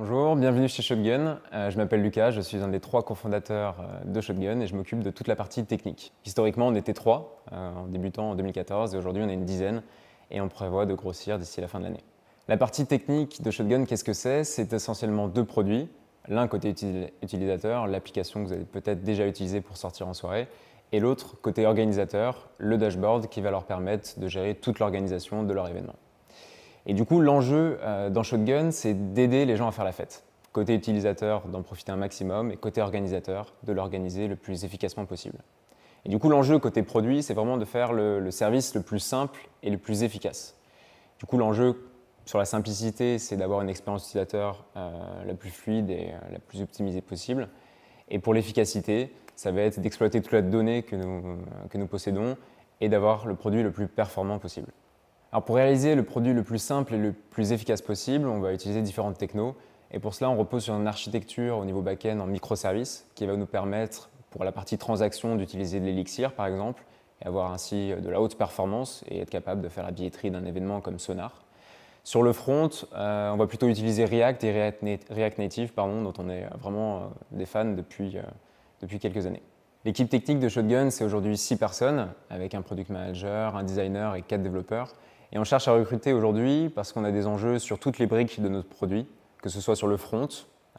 Bonjour, bienvenue chez Shotgun. Euh, je m'appelle Lucas, je suis un des trois cofondateurs euh, de Shotgun et je m'occupe de toute la partie technique. Historiquement, on était trois euh, en débutant en 2014 et aujourd'hui on est une dizaine et on prévoit de grossir d'ici la fin de l'année. La partie technique de Shotgun, qu'est-ce que c'est C'est essentiellement deux produits. L'un côté utilisateur, l'application que vous avez peut-être déjà utilisée pour sortir en soirée, et l'autre côté organisateur, le dashboard qui va leur permettre de gérer toute l'organisation de leur événement. Et du coup, l'enjeu euh, dans Shotgun, c'est d'aider les gens à faire la fête. Côté utilisateur, d'en profiter un maximum, et côté organisateur, de l'organiser le plus efficacement possible. Et du coup, l'enjeu côté produit, c'est vraiment de faire le, service le plus simple et le plus efficace. Du coup, l'enjeu sur la simplicité, c'est d'avoir une expérience utilisateur euh, la plus fluide et euh, la plus optimisée possible. Et pour l'efficacité, ça va être d'exploiter toute la donnée que que nous possédons et d'avoir le produit le plus performant possible pour réaliser le produit le plus simple et le plus efficace possible, on va utiliser différentes technos. Et pour cela, on repose sur une architecture au niveau back-end en microservices qui va nous permettre, pour la partie transaction, d'utiliser de l'Elixir par exemple, et avoir ainsi euh, de la haute performance et être capable de faire la billetterie d'un événement comme Sonar. Sur le front, euh, on va plutôt utiliser React et React, Native, dont on est vraiment euh, des fans depuis quelques années. L'équipe technique de Shotgun, c'est aujourd'hui 6 personnes, avec un product manager, un designer et 4 développeurs. Et on cherche à recruter aujourd'hui parce qu'on a des enjeux sur toutes les briques de notre produit, que ce soit sur le front,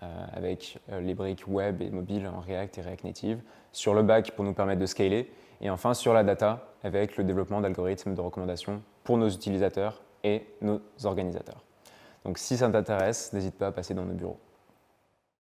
euh, avec euh, les briques web et mobile en React et React Native, sur le back pour nous permettre de scaler, et enfin sur la data, avec le développement d'algorithmes de recommandation pour nos utilisateurs et nos organisateurs. Donc si ça t'intéresse, n'hésite pas à passer dans nos bureaux.